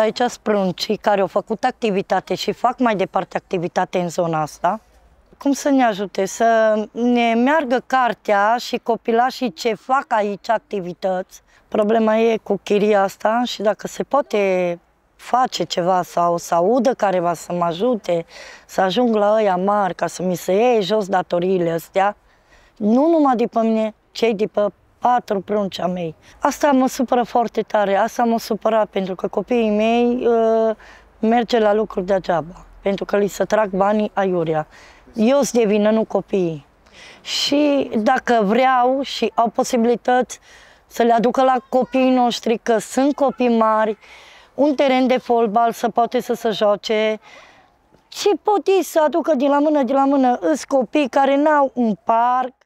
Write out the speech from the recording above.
aici sunt pruncii care au făcut activitate și fac mai departe activitate în zona asta. Cum să ne ajute? Să ne meargă cartea și copilașii ce fac aici activități. Problema e cu chiria asta și dacă se poate face ceva sau să audă careva să mă ajute, să ajung la ăia mari ca să mi se iei jos datoriile astea, nu numai după mine, cei după patru pruncea mei. Asta mă supără foarte tare, asta mă supăra pentru că copiii mei uh, merge la lucruri degeaba, pentru că li se trag banii aiurea. Eu sunt de vină, nu copiii. Și dacă vreau și au posibilități să le aducă la copiii noștri, că sunt copii mari, un teren de fotbal să poate să se joace, ce pot ei să aducă de la mână, de la mână, îs copii care n-au un parc,